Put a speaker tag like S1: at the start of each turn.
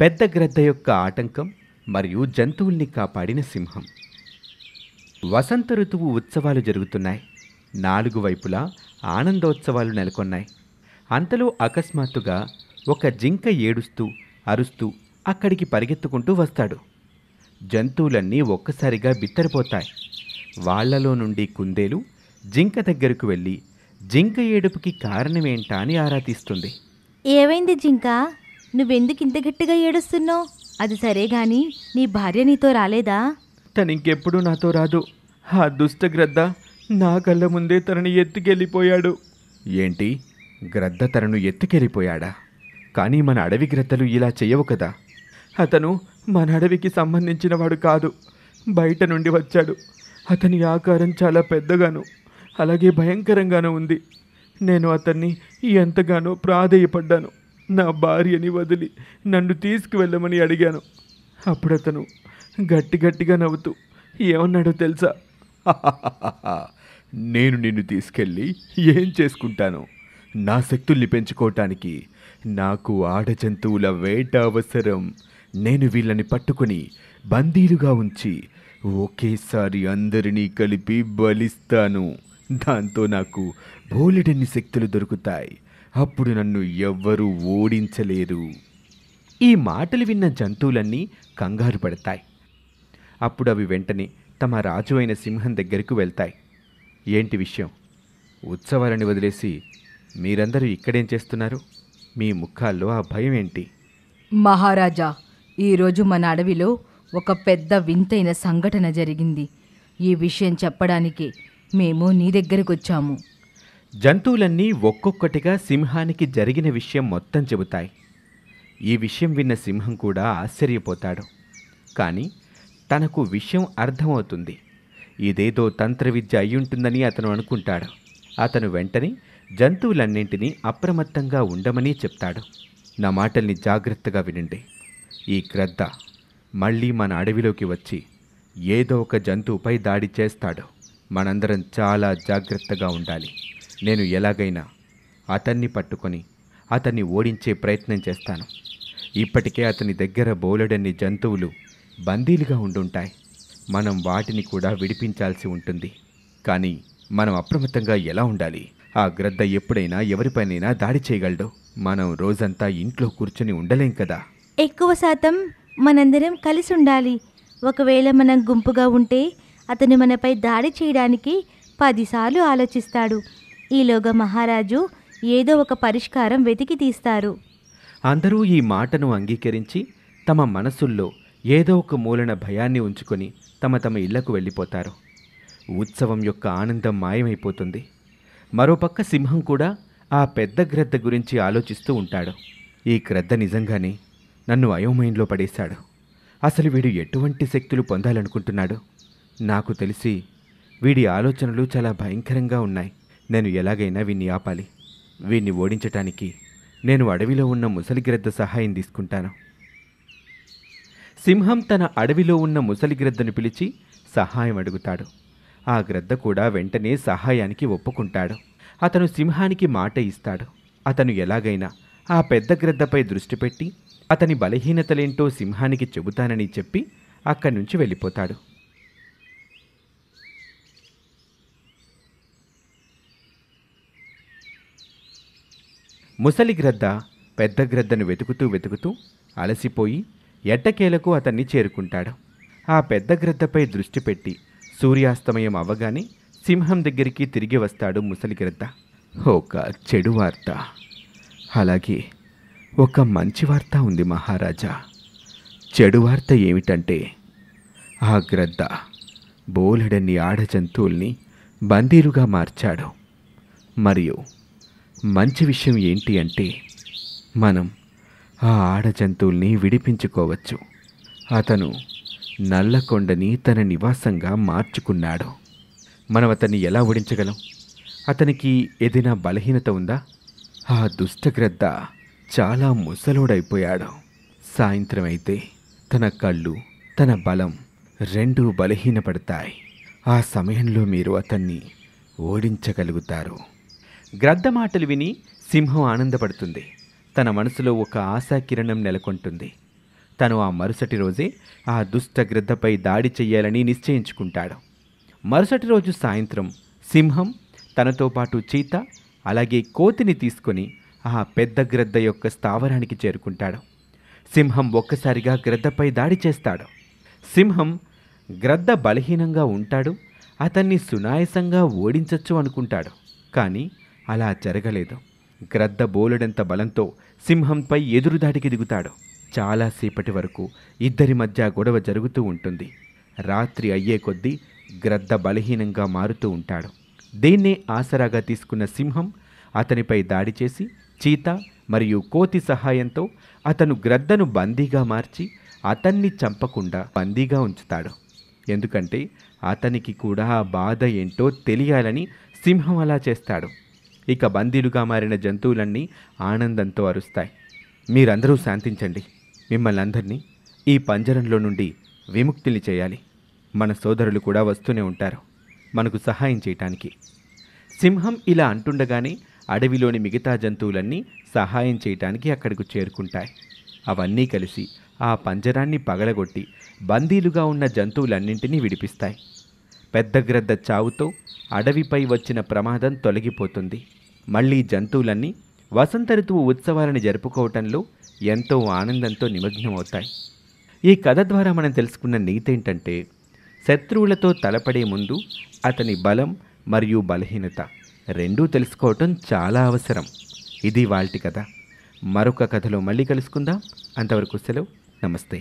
S1: పెద్ద గ్రద్ద యొక్క ఆటంకం మరియు జంతువుల్ని కాపాడిన సింహం వసంత ఋతువు ఉత్సవాలు జరుగుతున్నాయి నాలుగు వైపులా ఆనందోత్సవాలు నెలకొన్నాయి అంతలో అకస్మాత్తుగా ఒక జింక ఏడుస్తూ అరుస్తూ అక్కడికి పరిగెత్తుకుంటూ వస్తాడు జంతువులన్నీ ఒక్కసారిగా బిత్తరిపోతాయి వాళ్లలో నుండి కుందేలు జింక దగ్గరకు వెళ్ళి జింక ఏడుపుకి కారణమేంటా అని ఆరా తీస్తుంది ఏవైంది జింక నువ్వెందుకు ఇంత గట్టిగా ఏడుస్తున్నావు అది సరే గాని నీ భార్య నీతో రాలేదా తనింకెప్పుడు నాతో రాదు ఆ దుష్ట గ్రద్ద నా కళ్ళ ముందే తనని ఎత్తుకెళ్ళిపోయాడు ఏంటి గ్రద్ద తనను ఎత్తుకెళ్ళిపోయాడా కానీ మన అడవి గ్రద్దలు ఇలా చేయవు కదా అతను మన అడవికి సంబంధించినవాడు కాదు బయట నుండి వచ్చాడు అతని ఆకారం చాలా పెద్దగాను అలాగే భయంకరంగానూ ఉంది నేను అతన్ని ఎంతగానో ప్రాధేయపడ్డాను నా భార్యని వదిలి నన్ను తీసుకువెళ్ళమని అడిగాను అప్పుడు అతను గట్టి గట్టిగా నవ్వుతూ ఏమన్నాడో తెలుసా నేను నిన్ను తీసుకెళ్ళి ఏం చేసుకుంటాను నా శక్తుల్ని పెంచుకోవటానికి నాకు ఆడ జంతువుల వేట అవసరం నేను వీళ్ళని పట్టుకుని బందీలుగా ఉంచి ఒకేసారి అందరినీ కలిపి బలిస్తాను దాంతో నాకు బోలెడన్ని శక్తులు దొరుకుతాయి అప్పుడు నన్ను ఎవ్వరూ ఓడించలేరు ఈ మాటలు విన్న జంతువులన్నీ కంగారు పడతాయి అప్పుడు అవి వెంటనే తమ రాజు అయిన సింహం దగ్గరకు వెళ్తాయి ఏంటి విషయం ఉత్సవాలని వదిలేసి మీరందరూ ఇక్కడేం చేస్తున్నారు మీ ముఖాల్లో ఆ భయం ఏంటి మహారాజా ఈరోజు మన అడవిలో ఒక పెద్ద వింతైన సంఘటన జరిగింది ఈ విషయం చెప్పడానికి మేము నీ దగ్గరకు వచ్చాము జంతువులన్నీ ఒక్కొక్కటిగా సింహానికి జరిగిన విషయం మొత్తం చెబుతాయి ఈ విషయం విన్న సింహం కూడా ఆశ్చర్యపోతాడు కానీ తనకు విషయం అర్థమవుతుంది ఇదేదో తంత్ర విద్య అయ్యుంటుందని అతను అనుకుంటాడు అతను వెంటనే జంతువులన్నింటినీ అప్రమత్తంగా ఉండమని చెప్తాడు నా మాటల్ని జాగ్రత్తగా వినండి ఈ గ్రద్ద మళ్ళీ మన అడవిలోకి వచ్చి ఏదో ఒక జంతువుపై దాడి చేస్తాడు మనందరం చాలా జాగ్రత్తగా ఉండాలి నేను ఎలాగైనా అతన్ని పట్టుకొని అతన్ని ఓడించే ప్రయత్నం చేస్తాను ఇప్పటికే అతని దగ్గర బోలెడన్ని జంతువులు బందీలుగా ఉండుంటాయి మనం వాటిని కూడా విడిపించాల్సి ఉంటుంది కానీ మనం అప్రమత్తంగా ఎలా ఉండాలి ఆ గ్రద్ద ఎప్పుడైనా ఎవరిపైనైనా దాడి చేయగలడు మనం రోజంతా ఇంట్లో కూర్చొని ఉండలేం కదా ఎక్కువ శాతం మనందరం కలిసి ఉండాలి ఒకవేళ మనం గుంపుగా ఉంటే అతను మనపై దాడి చేయడానికి పదిసార్లు ఆలోచిస్తాడు ఈలోగా మహారాజు ఏదో ఒక పరిష్కారం వెతికి తీస్తారు అందరూ ఈ మాటను అంగీకరించి తమ మనసుల్లో ఏదో ఒక మూలన భయాన్ని ఉంచుకొని తమ తమ ఇళ్లకు వెళ్ళిపోతారు ఉత్సవం యొక్క ఆనందం మాయమైపోతుంది మరోపక్క సింహం కూడా ఆ పెద్ద గ్రద్ద గురించి ఆలోచిస్తూ ఉంటాడు ఈ గ్రద్ద నిజంగానే నన్ను అయోమయంలో పడేశాడు అసలు వీడు ఎటువంటి శక్తులు పొందాలనుకుంటున్నాడు నాకు తెలిసి వీడి ఆలోచనలు చాలా భయంకరంగా ఉన్నాయి నేను ఎలాగైనా వీణ్ణి ఆపాలి వీణ్ణి ఓడించటానికి నేను అడవిలో ఉన్న ముసలిగ్రద్ద సహాయం తీసుకుంటాను సింహం తన అడవిలో ఉన్న ముసలిగ్రద్దను పిలిచి సహాయం అడుగుతాడు ఆ గ్రద్ద కూడా వెంటనే సహాయానికి ఒప్పుకుంటాడు అతను సింహానికి మాట ఇస్తాడు అతను ఎలాగైనా ఆ పెద్ద గ్రద్దపై దృష్టి పెట్టి అతని బలహీనతలేంటో సింహానికి చెబుతానని చెప్పి అక్కడి నుంచి వెళ్ళిపోతాడు ముసలి గ్రద్ద పెద్ద గ్రద్దను వెతుకుతూ వెతుకుతూ అలసిపోయి ఎట్టకేలకు అతన్ని చేరుకుంటాడు ఆ పెద్ద గ్రద్దపై దృష్టి పెట్టి సూర్యాస్తమయం అవ్వగానే సింహం దగ్గరికి తిరిగి వస్తాడు ముసలి గ్రద్ద ఒక చెడు వార్త అలాగే ఒక మంచి వార్త ఉంది మహారాజా చెడు వార్త ఏమిటంటే ఆ గ్రద్ద బోలెడన్ని ఆడ జంతువుల్ని బందీలుగా మార్చాడు మరియు మంచి విషయం ఏంటి అంటే మనం ఆ ఆడ జంతువుల్ని విడిపించుకోవచ్చు అతను నల్లకొండని తన నివాసంగా మార్చుకున్నాడు మనం అతన్ని ఎలా ఓడించగలం అతనికి ఏదైనా బలహీనత ఉందా ఆ దుష్టగ్రద్ద చాలా ముసలోడైపోయాడు సాయంత్రం అయితే తన కళ్ళు తన బలం రెండూ బలహీనపడతాయి ఆ సమయంలో మీరు అతన్ని ఓడించగలుగుతారు గ్రద్ద మాటలు విని సింహం ఆనందపడుతుంది తన మనసులో ఒక ఆశాకిరణం నెలకొంటుంది తను ఆ మరుసటి రోజే ఆ దుష్ట గ్రద్దపై దాడి చేయాలని నిశ్చయించుకుంటాడు మరుసటి రోజు సాయంత్రం సింహం తనతో పాటు చీత అలాగే కోతిని తీసుకొని ఆ పెద్ద గ్రద్ద యొక్క స్థావరానికి చేరుకుంటాడు సింహం ఒక్కసారిగా గ్రద్దపై దాడి చేస్తాడు సింహం గ్రద్ద బలహీనంగా ఉంటాడు అతన్ని సునాయసంగా ఓడించవచ్చు అనుకుంటాడు కానీ అలా జరగలేదు గ్రద్ద బోలెడంత బలంతో సింహంపై ఎదురుదాడికి దిగుతాడు చాలాసేపటి వరకు ఇద్దరి మధ్య గొడవ జరుగుతూ ఉంటుంది రాత్రి అయ్యే కొద్దీ గ్రద్ద బలహీనంగా మారుతూ ఉంటాడు దీన్నే ఆసరాగా తీసుకున్న సింహం అతనిపై దాడి చేసి చీత మరియు కోతి సహాయంతో అతను గ్రద్దను బందీగా మార్చి అతన్ని చంపకుండా బందీగా ఉంచుతాడు ఎందుకంటే అతనికి కూడా ఆ బాధ ఏంటో తెలియాలని సింహం అలా చేస్తాడు ఇక బందీలుగా మారిన జంతువులన్నీ ఆనందంతో అరుస్తాయి మీరందరూ శాంతించండి మిమ్మల్ని అందరినీ ఈ పంజరంలో నుండి విముక్తిని చేయాలి మన సోదరులు కూడా వస్తూనే ఉంటారు మనకు సహాయం చేయటానికి సింహం ఇలా అంటుండగానే అడవిలోని మిగతా జంతువులన్నీ సహాయం చేయటానికి అక్కడికి చేరుకుంటాయి అవన్నీ కలిసి ఆ పంజరాన్ని పగలగొట్టి బందీలుగా ఉన్న జంతువులన్నింటినీ విడిపిస్తాయి పెద్ద గ్రద్ద చావుతో అడవిపై వచ్చిన ప్రమాదం తొలగిపోతుంది మళ్ళీ జంతువులన్నీ వసంత ఋతువు ఉత్సవాలను జరుపుకోవటంలో ఎంతో ఆనందంతో నిమగ్నమవుతాయి ఈ కథ ద్వారా మనం తెలుసుకున్న ఏంటంటే శత్రువులతో తలపడే ముందు అతని బలం మరియు బలహీనత రెండూ తెలుసుకోవటం చాలా అవసరం ఇది వాల్టి కథ మరొక కథలో మళ్ళీ కలుసుకుందాం అంతవరకు సెలవు నమస్తే